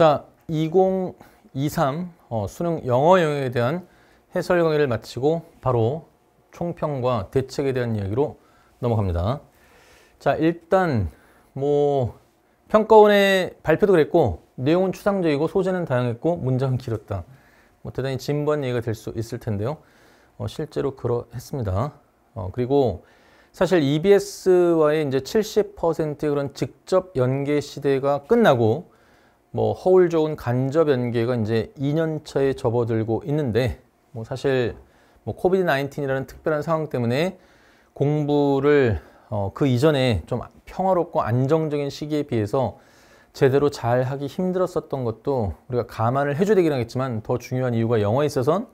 자, 2023 어, 수능 영어 영역에 대한 해설 강의를 마치고 바로 총평과 대책에 대한 이야기로 넘어갑니다. 자, 일단 뭐 평가원의 발표도 그랬고 내용은 추상적이고 소재는 다양했고 문장은 길었다. 뭐 대단히 진부한 얘기가 될 수 있을 텐데요. 어, 실제로 그러했습니다. 어, 그리고 사실 EBS와의 이제 7 0 그런 직접 연계 시대가 끝나고 뭐 허울 좋은 간접 연계가 이제 2년차에 접어들고 있는데 뭐 사실 뭐 코비드 19이라는 특별한 상황 때문에 공부를 어, 그 이전에 좀 평화롭고 안정적인 시기에 비해서 제대로 잘 하기 힘들었었던 것도 우리가 감안을 해줘야 되긴 하겠지만 더 중요한 이유가 영어에 있어선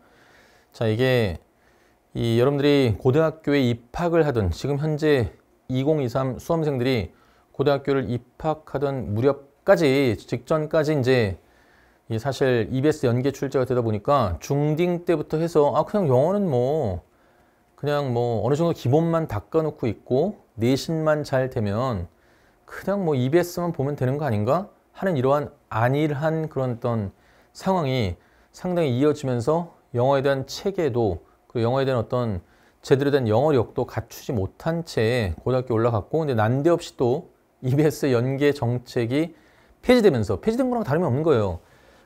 자 이게 이 여러분들이 고등학교에 입학을 하던 지금 현재 2023 수험생들이 고등학교를 입학하던 무렵 직전까지 직전까지 이제 사실 EBS 연계 출제가 되다 보니까 중딩 때부터 해서 아 그냥 영어는 뭐 그냥 뭐 어느 정도 기본만 닦아놓고 있고 내신만 잘 되면 그냥 뭐 EBS만 보면 되는 거 아닌가 하는 이러한 안일한 그런 어떤 상황이 상당히 이어지면서 영어에 대한 체계도 그리고 영어에 대한 어떤 제대로 된 영어력도 갖추지 못한 채 고등학교 올라갔고 근데 난데없이 또 EBS 연계 정책이 폐지되면서 폐지된 거랑 다름이 없는 거예요.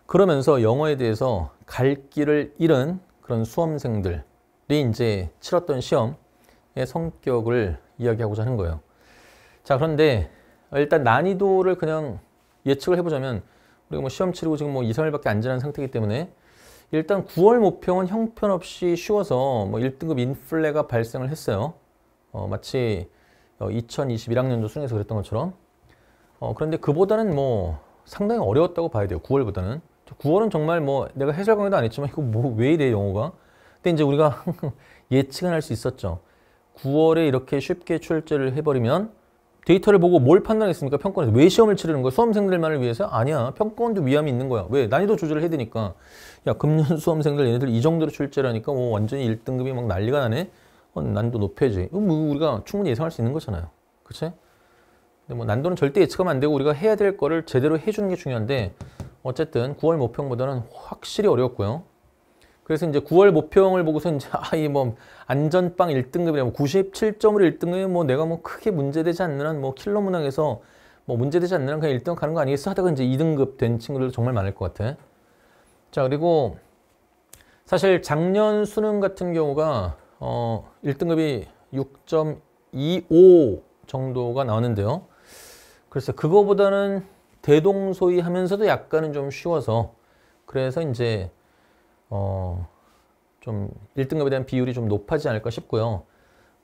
그러면서 영어에 대해서 갈 길을 잃은 그런 수험생들이 이제 치렀던 시험의 성격을 이야기하고자 하는 거예요. 자 그런데 일단 난이도를 그냥 예측을 해보자면 우리가 뭐 시험 치르고 지금 뭐 2, 3일밖에 안 지난 상태이기 때문에 일단 9월 모평은 형편없이 쉬워서 뭐 1등급 인플레가 발생을 했어요. 어, 마치 2021학년도 어, 수능에서 그랬던 것처럼 어, 그런데 그보다는 뭐 상당히 어려웠다고 봐야 돼요. 9월보다는. 9월은 정말 뭐 내가 해설 강의도 안 했지만 이거 뭐왜 이래 영어가. 근데 이제 우리가 예측은 할 수 있었죠. 9월에 이렇게 쉽게 출제를 해버리면 데이터를 보고 뭘 판단했습니까? 평권에서왜 시험을 치르는 거야? 수험생들만을 위해서? 아니야. 평권도 위함이 있는 거야. 왜? 난이도 조절을 해야 되니까. 야, 금년 수험생들 얘네들 이 정도로 출제라니까 뭐 완전히 1등급이 막 난리가 나네? 어, 난이도 높여야지. 뭐 우리가 충분히 예상할 수 있는 거잖아요. 그치? 근데 뭐 난도는 절대 예측하면 안 되고 우리가 해야 될 거를 제대로 해주는 게 중요한데 어쨌든 9월 모평보다는 확실히 어렵고요 그래서 이제 9월 모평을 보고서 이제 아 이 뭐 안전빵 1등급이라 뭐 97점으로 1등급 이뭐 내가 뭐 크게 문제되지 않는 한 뭐 킬러 문항에서 뭐 문제되지 않는 한 그냥 1등 가는 거 아니겠어 하다가 이제 2등급 된 친구들도 정말 많을 것 같아. 자 그리고 사실 작년 수능 같은 경우가 어 1등급이 6.25 정도가 나왔는데요. 그래서 그거보다는 대동소이 하면서도 약간은 좀 쉬워서 그래서 이제 어좀 1등급에 대한 비율이 좀 높아지 않을까 싶고요.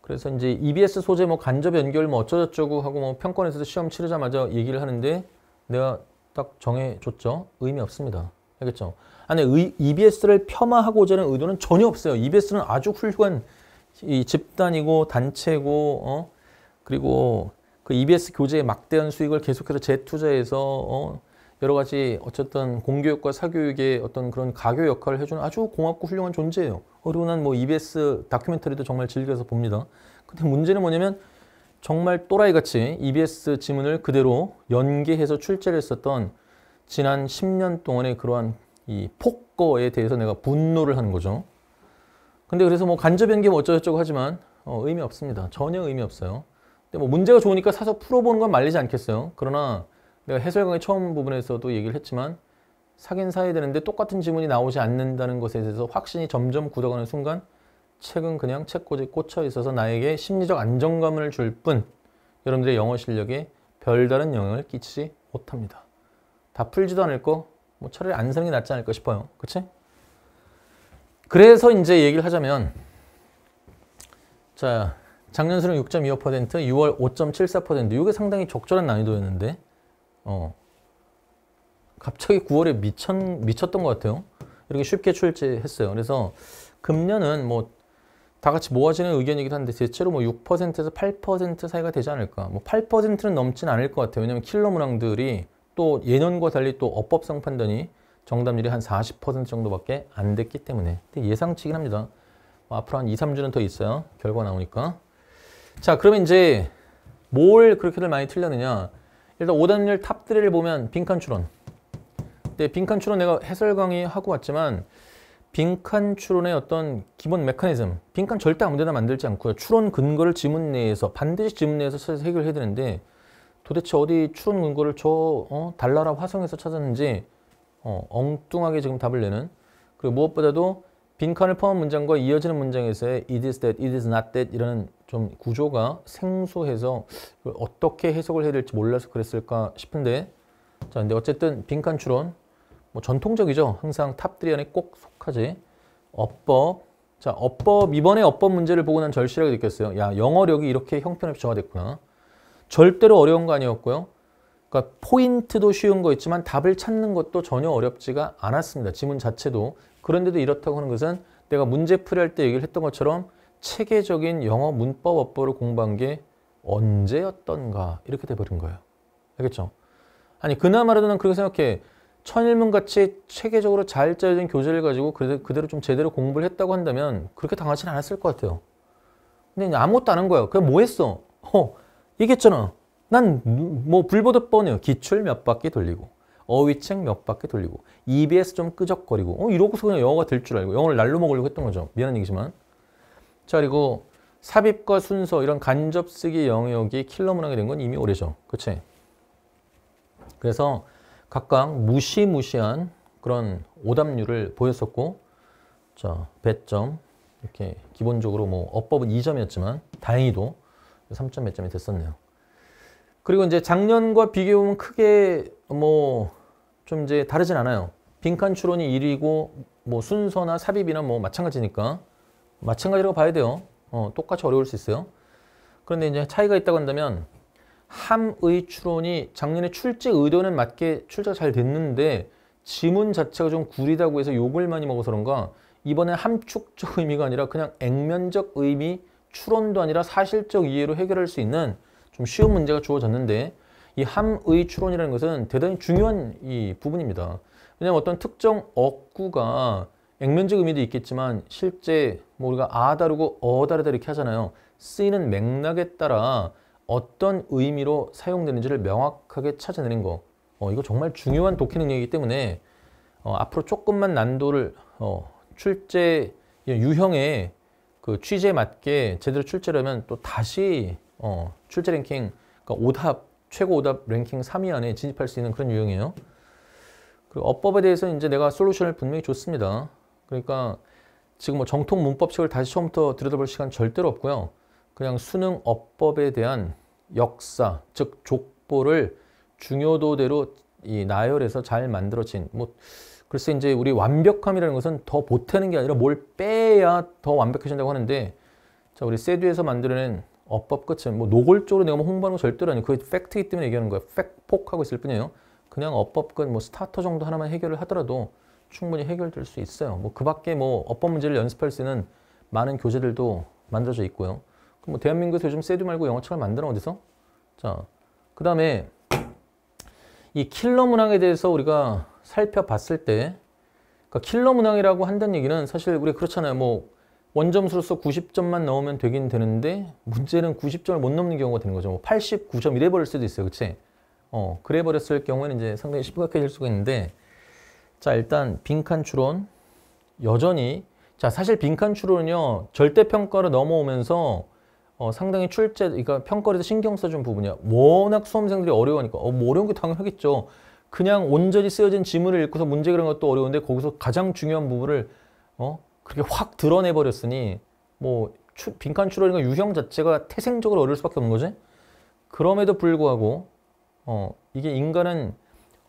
그래서 이제 EBS 소재 뭐 간접 연결 뭐 어쩌저쩌고 하고 뭐 평권에서도 시험 치르자마자 얘기를 하는데 내가 딱 정해줬죠. 의미 없습니다. 알겠죠? 아니 EBS를 폄하하고자 하는 의도는 전혀 없어요. EBS는 아주 훌륭한 이 집단이고 단체고 어 그리고 그 EBS 교재의 막대한 수익을 계속해서 재투자해서 어, 여러 가지 어쨌든 공교육과 사교육의 어떤 그런 가교 역할을 해주는 아주 고맙고 훌륭한 존재예요. 그리고 난뭐 EBS 다큐멘터리도 정말 즐겨서 봅니다. 근데 문제는 뭐냐면 정말 또라이같이 EBS 지문을 그대로 연계해서 출제를 했었던 지난 10년 동안의 그러한 이 폭거에 대해서 내가 분노를 한 거죠. 근데 그래서 뭐 간접 연계 뭐 어쩌고저쩌고 하지만 어, 의미 없습니다. 전혀 의미 없어요. 근데 뭐 문제가 좋으니까 사서 풀어보는 건 말리지 않겠어요. 그러나 내가 해설 강의 처음 부분에서도 얘기를 했지만 사긴 사야 되는데 똑같은 지문이 나오지 않는다는 것에 대해서 확신이 점점 굳어가는 순간 책은 그냥 책꽂이 꽂혀 있어서 나에게 심리적 안정감을 줄 뿐 여러분들의 영어 실력에 별다른 영향을 끼치지 못합니다. 다 풀지도 않을 거, 뭐 차라리 안 사는 게 낫지 않을까 싶어요. 그치? 그래서 이제 얘기를 하자면 자, 작년 수령 6.25%, 6월 5.74%. 이게 상당히 적절한 난이도였는데. 어. 갑자기 9월에 미천, 미쳤던 것 같아요. 이렇게 쉽게 출제했어요. 그래서 금년은 뭐 다 같이 모아지는 의견이기도 한데 대체로 뭐 6%에서 8% 사이가 되지 않을까. 뭐 8%는 넘진 않을 것 같아요. 왜냐하면 킬러 문항들이 또 예년과 달리 또 어법성 판단이 정답률이 한 40% 정도밖에 안 됐기 때문에 예상치긴 합니다. 뭐 앞으로 한 2, 3주는 더 있어요. 결과 나오니까. 자 그러면 이제 뭘 그렇게들 많이 틀렸느냐 일단 5단열 탑3를 보면 빈칸 추론 근 빈칸 추론 내가 해설 강의하고 왔지만 빈칸 추론의 어떤 기본 메커니즘 빈칸 절대 아무데나 만들지 않고요 추론 근거를 지문 내에서 반드시 지문 내에서 찾아서 해결해야 되는데 도대체 어디 추론 근거를 저 어, 달나라 화성에서 찾았는지 어, 엉뚱하게 지금 답을 내는 그리고 무엇보다도 빈칸을 포함한 문장과 이어지는 문장에서의 it is that, it is not that 이런 좀 구조가 생소해서 어떻게 해석을 해야 될지 몰라서 그랬을까 싶은데 자 근데 어쨌든 빈칸 추론 뭐 전통적이죠 항상 탑들이 안에 꼭 속하지 어법 자 어법 이번에 어법 문제를 보고 난 절실하게 느꼈어요 야 영어력이 이렇게 형편없이 정화됐구나 절대로 어려운 거 아니었고요 그러니까 포인트도 쉬운 거 있지만 답을 찾는 것도 전혀 어렵지가 않았습니다 지문 자체도 그런데도 이렇다고 하는 것은 내가 문제 풀이할 때 얘기를 했던 것처럼 체계적인 영어 문법 업보를 공부한 게 언제였던가 이렇게 돼버린 거예요. 알겠죠? 아니 그나마라도 난 그렇게 생각해. 천일문같이 체계적으로 잘 짜여진 교재를 가지고 그대로, 그대로 좀 제대로 공부를 했다고 한다면 그렇게 당하진 않았을 것 같아요. 근데 아무것도 안 한거예요 그냥 뭐 했어? 어, 얘기했잖아. 난 뭐 불보듯 뻔해요. 기출 몇 바퀴 돌리고 어휘책 몇 바퀴 돌리고 EBS 좀 끄적거리고 어 이러고서 그냥 영어가 될 줄 알고 영어를 날로 먹으려고 했던 거죠. 미안한 얘기지만. 자, 그리고 삽입과 순서 이런 간접쓰기 영역이 킬러 문항이 된 건 이미 오래죠. 그치? 그래서 각각 무시무시한 그런 오답률을 보였었고 자, 배점 이렇게 기본적으로 뭐 어법은 2점이었지만 다행히도 3점 몇 점이 됐었네요. 그리고 이제 작년과 비교하면 크게 뭐 좀 이제 다르진 않아요. 빈칸 추론이 1위고 뭐 순서나 삽입이나 뭐 마찬가지니까 마찬가지로 봐야 돼요. 어, 똑같이 어려울 수 있어요. 그런데 이제 차이가 있다고 한다면 함의 추론이 작년에 출제 의도는 맞게 출제가 잘 됐는데 지문 자체가 좀 구리다고 해서 욕을 많이 먹어서 그런가 이번에 함축적 의미가 아니라 그냥 액면적 의미 추론도 아니라 사실적 이해로 해결할 수 있는 좀 쉬운 문제가 주어졌는데 이 함의 추론이라는 것은 대단히 중요한 이 부분입니다. 왜냐하면 어떤 특정 억구가 액면적 의미도 있겠지만 실제 뭐 우리가 아 다르고 어 다르다 이렇게 하잖아요. 쓰이는 맥락에 따라 어떤 의미로 사용되는지를 명확하게 찾아내는 거. 어, 이거 정말 중요한 독해 능력이기 때문에 어, 앞으로 조금만 난도를 어, 출제 유형의 그취지에 맞게 제대로 출제를 하면 또 다시 어, 출제 랭킹 그러니까 오답 최고 오답 랭킹 3위 안에 진입할 수 있는 그런 유형이에요. 그리고 어법에 대해서는 이제 내가 솔루션을 분명히 줬습니다. 그러니까 지금 뭐 정통 문법책을 다시 처음부터 들여다볼 시간 절대로 없고요. 그냥 수능 어법에 대한 역사, 즉 족보를 중요도대로 이 나열해서 잘 만들어진 뭐 글쎄 이제 우리 완벽함이라는 것은 더 보태는 게 아니라 뭘 빼야 더 완벽해진다고 하는데 자 우리 세듀에서 만들어낸 어법 끝은 뭐 노골적으로 내가 뭐 홍보하는 거 절대로 아니고 그게 팩트이기 때문에 얘기하는 거예요. 팩폭하고 있을 뿐이에요. 그냥 어법 끝뭐 스타터 정도 하나만 해결을 하더라도 충분히 해결될 수 있어요. 뭐그 밖에 뭐 어법 문제를 연습할 수 있는 많은 교재들도 만들어져 있고요. 그럼 뭐 대한민국에서 요즘 세듀 말고 영어책을 만들어 어디서? 자, 그 다음에 이 킬러 문항에 대해서 우리가 살펴봤을 때 그러니까 킬러 문항이라고 한다는 얘기는 사실 우리 그렇잖아요. 뭐 원점수로서 90점만 넣으면 되긴 되는데 문제는 90점을 못 넘는 경우가 되는 거죠. 뭐 89점 이래 버릴 수도 있어요. 그치? 어, 그래 버렸을 경우에는 이제 상당히 심각해질 수가 있는데 자 일단 빈칸 추론 여전히 자 사실 빈칸 추론은요 절대평가로 넘어오면서 어, 상당히 출제 그러니까 평가에서 신경 써준 부분이야 워낙 수험생들이 어려워하니까 어, 뭐 어려운 게 당연하겠죠 그냥 온전히 쓰여진 지문을 읽고서 문제 그런 것도 어려운데 거기서 가장 중요한 부분을 어 그렇게 확 드러내 버렸으니 뭐 추, 빈칸 추론이나 유형 자체가 태생적으로 어려울 수밖에 없는 거지 그럼에도 불구하고 어 이게 인간은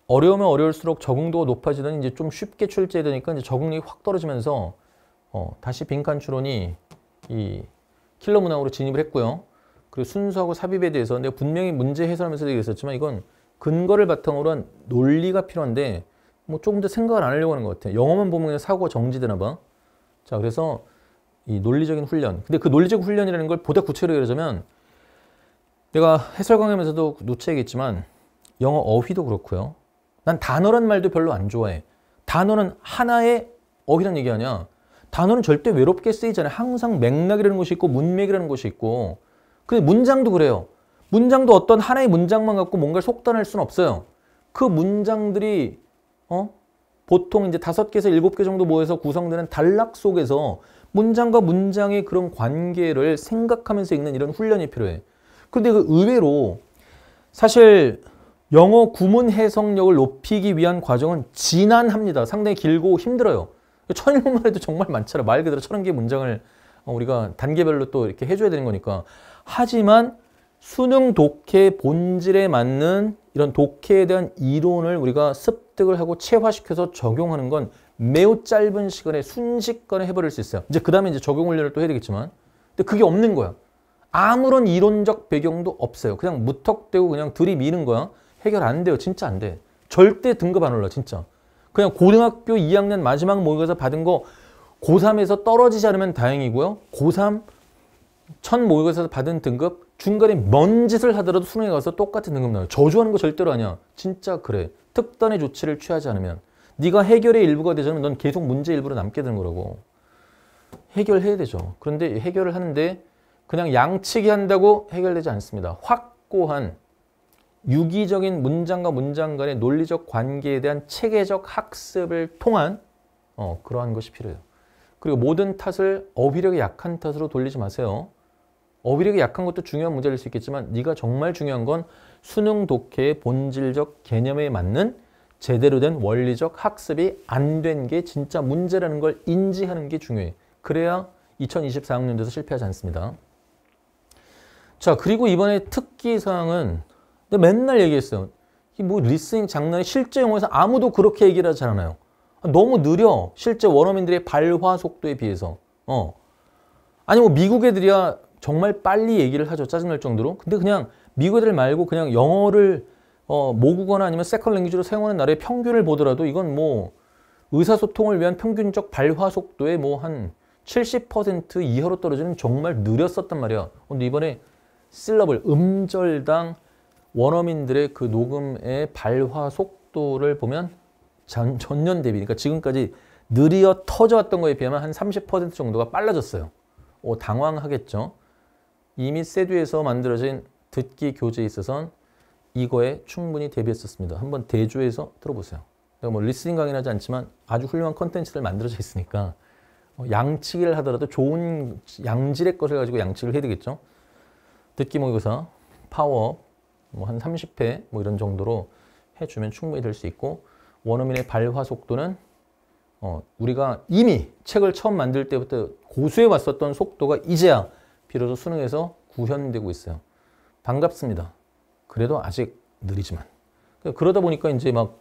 어려우면 어려울수록 적응도가 높아지더니 이제 좀 쉽게 출제되니까 이제 적응력이 확 떨어지면서 어, 다시 빈칸 추론이 이 킬러 문항으로 진입을 했고요. 그리고 순수하고 삽입에 대해서 내가 분명히 문제 해설하면서 얘기했었지만 이건 근거를 바탕으로 한 논리가 필요한데 뭐 조금 더 생각을 안 하려고 하는 것 같아요. 영어만 보면 사고가 정지되나 봐. 자, 그래서 이 논리적인 훈련. 근데 그 논리적 훈련이라는 걸 보다 구체로 이러자면 내가 해설 강의하면서도 놓체얘기지만 영어 어휘도 그렇고요. 난 단어란 말도 별로 안 좋아해. 단어는 하나의 어휘란 얘기 하냐 단어는 절대 외롭게 쓰이잖아요. 항상 맥락이라는 것이 있고 문맥이라는 것이 있고 근데 문장도 그래요. 문장도 어떤 하나의 문장만 갖고 뭔가를 속단할 수는 없어요. 그 문장들이 어? 보통 이제 다섯 개에서 일곱 개 정도 모여서 구성되는 단락 속에서 문장과 문장의 그런 관계를 생각하면서 읽는 이런 훈련이 필요해. 근데그 의외로 사실 영어 구문 해석력을 높이기 위한 과정은 진한합니다. 상당히 길고 힘들어요. 천일문만 해도 정말 많잖아요. 말 그대로 천원 개 문장을 어, 우리가 단계별로 또 이렇게 해줘야 되는 거니까. 하지만 수능 독해 본질에 맞는 이런 독해에 대한 이론을 우리가 습득을 하고 체화시켜서 적용하는 건 매우 짧은 시간에 순식간에 해버릴 수 있어요. 이제 그 다음에 이제 적용 훈련을 또 해야 되겠지만. 근데 그게 없는 거야. 아무런 이론적 배경도 없어요. 그냥 무턱대고 그냥 들이미는 거야. 해결 안 돼요. 진짜 안 돼. 절대 등급 안 올라 진짜. 그냥 고등학교 2학년 마지막 모의고사 받은 거 고3에서 떨어지지 않으면 다행이고요. 고3 첫 모의고사에서 받은 등급 중간에 먼 짓을 하더라도 수능에 가서 똑같은 등급 나와요. 저주하는 거 절대로 아니야. 진짜 그래. 특단의 조치를 취하지 않으면 네가 해결의 일부가 되자면 넌 계속 문제 일부로 남게 되는 거라고. 해결해야 되죠. 그런데 해결을 하는데 그냥 양치기 한다고 해결되지 않습니다. 확고한 유기적인 문장과 문장 간의 논리적 관계에 대한 체계적 학습을 통한 어, 그러한 것이 필요해요. 그리고 모든 탓을 어휘력이 약한 탓으로 돌리지 마세요. 어휘력이 약한 것도 중요한 문제일 수 있겠지만 네가 정말 중요한 건 수능 독해의 본질적 개념에 맞는 제대로 된 원리적 학습이 안 된 게 진짜 문제라는 걸 인지하는 게 중요해. 그래야 2024학년도에서 실패하지 않습니다. 자, 그리고 이번에 특기 사항은 근데 맨날 얘기했어요. 뭐리스닝 장난이 실제 영어에서 아무도 그렇게 얘기를 하지 않아요. 너무 느려. 실제 원어민들의 발화 속도에 비해서. 어. 아니 뭐 미국 애들이야 정말 빨리 얘기를 하죠. 짜증날 정도로. 근데 그냥 미국 애들 말고 그냥 영어를 어, 모국어나 아니면 세컨 랭귀지로 사용하는 나라의 평균을 보더라도 이건 뭐 의사소통을 위한 평균적 발화 속도의 뭐 한 70% 이하로 떨어지는 정말 느렸었단 말이야. 근데 이번에 실러블, 음절당 원어민들의 그 녹음의 발화 속도를 보면 전, 전년 대비, 그러니까 지금까지 느리어 터져왔던 거에 비하면 한 30% 정도가 빨라졌어요. 오, 당황하겠죠. 이미 세듀에서 만들어진 듣기 교재에 있어서는 이거에 충분히 대비했었습니다. 한번 대조해서 들어보세요. 내가 뭐 리스닝 강의는 하지 않지만 아주 훌륭한 컨텐츠를 만들어져 있으니까 어, 양치기를 하더라도 좋은 양질의 것을 가지고 양치를 해야 되겠죠. 듣기 모의고사, 파워 뭐한 30회 뭐 이런 정도로 해주면 충분히 될 수 있고 원어민의 발화 속도는 어, 우리가 이미 책을 처음 만들 때부터 고수해 왔었던 속도가 이제야 비로소 수능에서 구현되고 있어요. 반갑습니다. 그래도 아직 느리지만. 그러니까 그러다 보니까 이제 막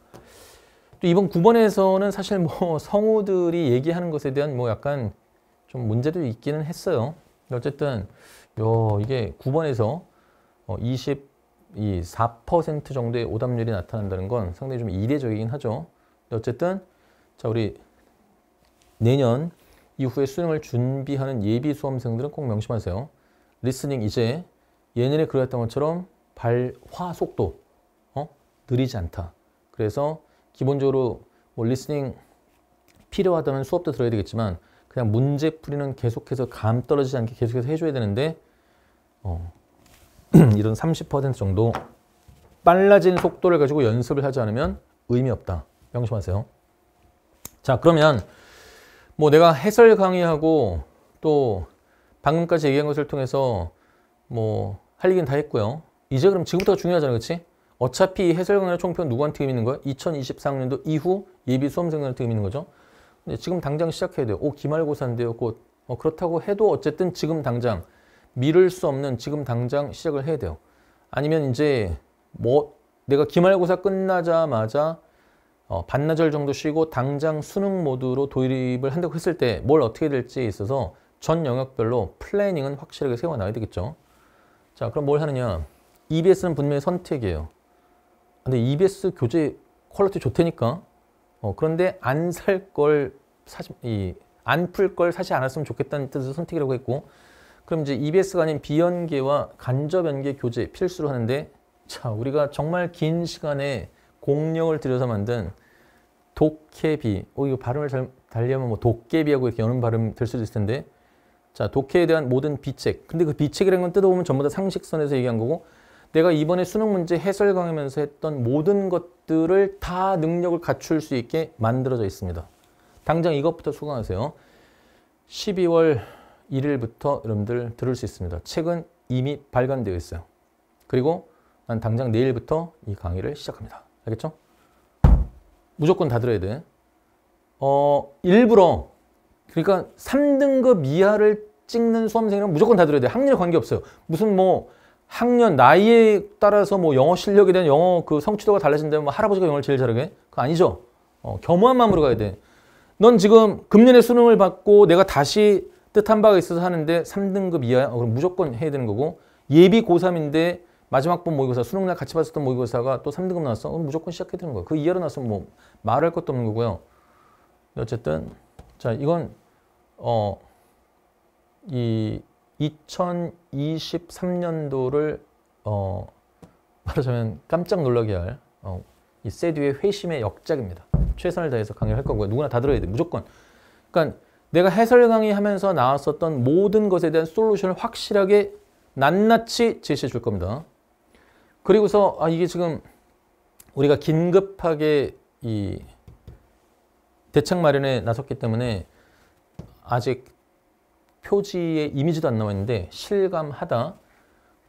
또 이번 9번에서는 사실 뭐 성우들이 얘기하는 것에 대한 뭐 약간 좀 문제도 있기는 했어요. 어쨌든 요 이게 9번에서 20 어, 이4% 정도의 오답률이 나타난다는 건 상당히 좀 이례적이긴 하죠. 어쨌든 자 우리 내년 이후에 수능을 준비하는 예비 수험생들은 꼭 명심하세요. 리스닝 이제 예년에 그러했던 것처럼 발화 속도 어? 느리지 않다. 그래서 기본적으로 뭐 리스닝 필요하다면 수업도 들어야 되겠지만 그냥 문제 풀이는 계속해서 감 떨어지지 않게 계속해서 해줘야 되는데 어, 이런 30% 정도 빨라진 속도를 가지고 연습을 하지 않으면 의미 없다. 명심하세요. 자 그러면 뭐 내가 해설 강의하고 또 방금까지 얘기한 것을 통해서 뭐할 얘기는 다 했고요. 이제 그럼 지금부터가 중요하잖아요. 그렇 어차피 해설 강의 총편 누구한테 의미 있는 거야? 2023년도 이후 예비 수험생들한테 의미 있는 거죠. 근데 지금 당장 시작해야 돼요. 오 기말고사인데요. 곧 어, 그렇다고 해도 어쨌든 지금 당장 미룰 수 없는 지금 당장 시작을 해야 돼요. 아니면 이제 뭐 내가 기말고사 끝나자마자 어, 반나절 정도 쉬고 당장 수능 모드로 도입을 한다고 했을 때 뭘 어떻게 될지에 있어서 전 영역별로 플래닝은 확실하게 세워놔야 되겠죠. 자, 그럼 뭘 하느냐. EBS는 분명히 선택이에요. 근데 EBS 교재 퀄리티 좋다니까. 어, 그런데 안 살 걸사이안 풀 걸 사지 않았으면 좋겠다는 뜻에서 선택이라고 했고 그럼 이제 EBS가 아닌 비연계와 간접연계 교재 필수로 하는데 자 우리가 정말 긴 시간에 공력을 들여서 만든 도깨비 어 이거 발음을 잘 달리하면 뭐 도깨비하고 이렇게 여는 발음 될 수도 있을 텐데 자 독해에 대한 모든 비책 근데 그 비책이라는 건 뜯어보면 전부 다 상식선에서 얘기한 거고 내가 이번에 수능 문제 해설 강의면서 했던 모든 것들을 다 능력을 갖출 수 있게 만들어져 있습니다 당장 이것부터 수강하세요 12월 1일부터 여러분들 들을 수 있습니다. 책은 이미 발간되어 있어요. 그리고 난 당장 내일부터 이 강의를 시작합니다. 알겠죠? 무조건 다 들어야 돼. 어, 일부러 그러니까 3등급 이하를 찍는 수험생이랑 무조건 다 들어야 돼. 학년에 관계없어요. 무슨 뭐 학년 나이에 따라서 뭐 영어 실력에 대한 영어 그 성취도가 달라진다면 뭐 할아버지가 영어를 제일 잘하게? 그거 아니죠. 어, 겸허한 마음으로 가야 돼. 넌 지금 금년에 수능을 받고 내가 다시 뜻한 바가 있어서 하는데 3등급 이하야? 어, 그럼 무조건 해야 되는 거고 예비 고3인데 마지막 번 모의고사 수능날 같이 봤었던 모의고사가 또 3등급 나왔어? 그럼 무조건 시작해야 되는 거야. 그 이하로 나왔으면 뭐 말할 것도 없는 거고요. 어쨌든 자 이건 어 이 2023년도를 어 말하자면 깜짝 놀라게 할이 어, 세듀의 회심의 역작입니다. 최선을 다해서 강의할 거고요. 누구나 다 들어야 돼. 무조건. 그러니까 내가 해설 강의하면서 나왔었던 모든 것에 대한 솔루션을 확실하게 낱낱이 제시해 줄 겁니다. 그리고서 아 이게 지금 우리가 긴급하게 이 대책 마련에 나섰기 때문에 아직 표지에 이미지도 안 나와 있는데 실감하다.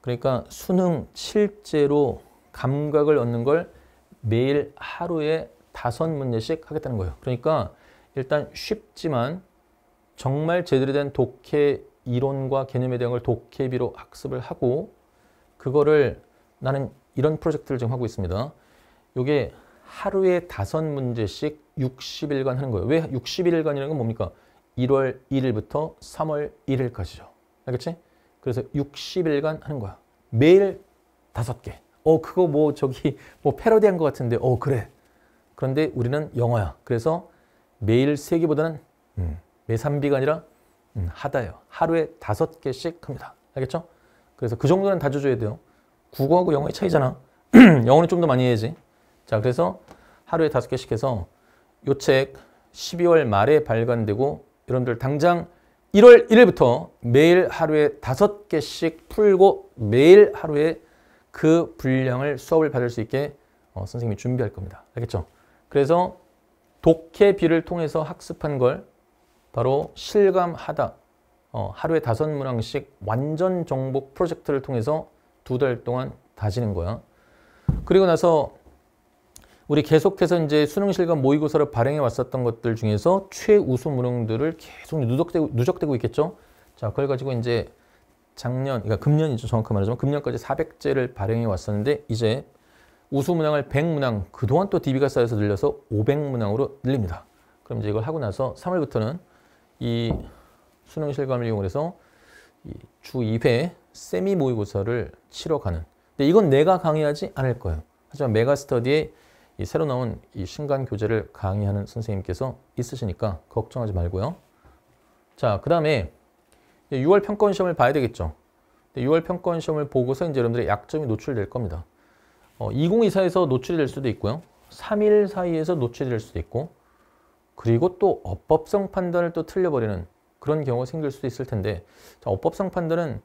그러니까 수능 실제로 감각을 얻는 걸 매일 하루에 다섯 문제씩 하겠다는 거예요. 그러니까 일단 쉽지만 정말 제대로 된 독해 이론과 개념에 대한 걸 독해비로 학습을 하고 그거를 나는 이런 프로젝트를 지금 하고 있습니다. 이게 하루에 다섯 문제씩 60일간 하는 거예요. 왜 60일간이라는 건 뭡니까? 1월 1일부터 3월 1일까지죠. 알겠지? 그래서 60일간 하는 거야. 매일 다섯 개. 어, 그거 뭐 저기 뭐 패러디한 것 같은데. 어, 그래. 그런데 우리는 영어야. 그래서 매일 세 개보다는 음. 매삼비가 아니라 음, 하다예요. 하루에 다섯 개씩 합니다. 알겠죠? 그래서 그 정도는 다 줘줘야 돼요. 국어하고 영어의 차이잖아. 영어는 좀 더 많이 해야지. 자, 그래서 하루에 다섯 개씩 해서 요 책 12월 말에 발간되고 여러분들 당장 1월 1일부터 매일 하루에 다섯 개씩 풀고 매일 하루에 그 분량을 수업을 받을 수 있게 어, 선생님이 준비할 겁니다. 알겠죠? 그래서 독해비를 통해서 학습한 걸 바로 실감하다. 어, 하루에 다섯 문항씩 완전 정복 프로젝트를 통해서 두 달 동안 다지는 거야. 그리고 나서 우리 계속해서 이제 수능 실감 모의고사를 발행해 왔었던 것들 중에서 최우수 문항들을 계속 누적되고, 누적되고 있겠죠. 자, 그걸 가지고 이제 작년, 그러니까 금년이죠. 정확히 말하자면 금년까지 400제를 발행해 왔었는데 이제 우수 문항을 100문항, 그동안 또 DB가 쌓여서 늘려서 500문항으로 늘립니다. 그럼 이제 이걸 하고 나서 3월부터는 이 수능 실감을 이용해서 주 2회 세미 모의고사를 치러 가는 근데 이건 내가 강의하지 않을 거예요. 하지만 메가스터디에 새로 나온 이 신간 교재를 강의하는 선생님께서 있으시니까 걱정하지 말고요. 자, 그 다음에 6월 평가원 시험을 봐야 되겠죠. 6월 평가원 시험을 보고서 이제 여러분들의 약점이 노출될 겁니다. 어, 2024에서 노출이 될 수도 있고요. 3일 사이에서 노출이 될 수도 있고 그리고 또 어법성 판단을 또 틀려버리는 그런 경우가 생길 수도 있을 텐데 자, 어법성 판단은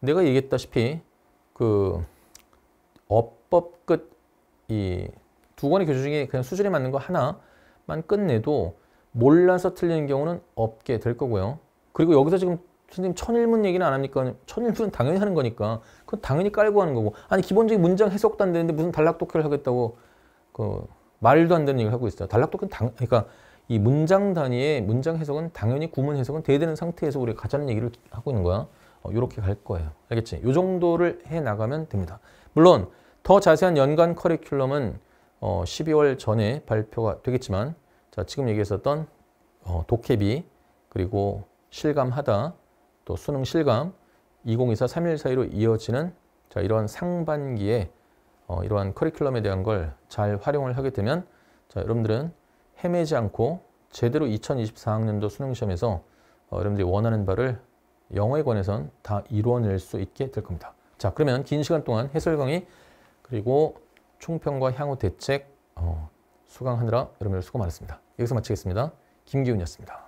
내가 얘기했다시피 그 어법 끝 이 두 권의 교재 중에 그냥 수준에 맞는 거 하나만 끝내도 몰라서 틀리는 경우는 없게 될 거고요. 그리고 여기서 지금 선생님 천일문 얘기는 안 합니까? 천일문은 당연히 하는 거니까 그건 당연히 깔고 하는 거고 아니 기본적인 문장 해석도 안 되는데 무슨 단락독해를 하겠다고 그 말도 안 되는 얘기를 하고 있어요. 단락독해는 당, 그러니까 이 문장 단위의 문장 해석은 당연히 구문 해석은 대되는 상태에서 우리가 가자는 얘기를 하고 있는 거야. 어, 이렇게 갈 거예요. 알겠지? 이 정도를 해나가면 됩니다. 물론 더 자세한 연간 커리큘럼은 어, 12월 전에 발표가 되겠지만 자 지금 얘기했었던 어, 도깨비 그리고 실감하다 또 수능 실감 2024 3일 사이로 이어지는 자 이러한 상반기에 어, 이러한 커리큘럼에 대한 걸 잘 활용을 하게 되면 자 여러분들은 헤매지 않고 제대로 2024학년도 수능시험에서 어, 여러분들이 원하는 바를 영어에 관해선 다 이루어낼 수 있게 될 겁니다. 자 그러면 긴 시간 동안 해설 강의 그리고 총평과 향후 대책 어, 수강하느라 여러분들 수고 많았습니다. 여기서 마치겠습니다. 김기훈이었습니다.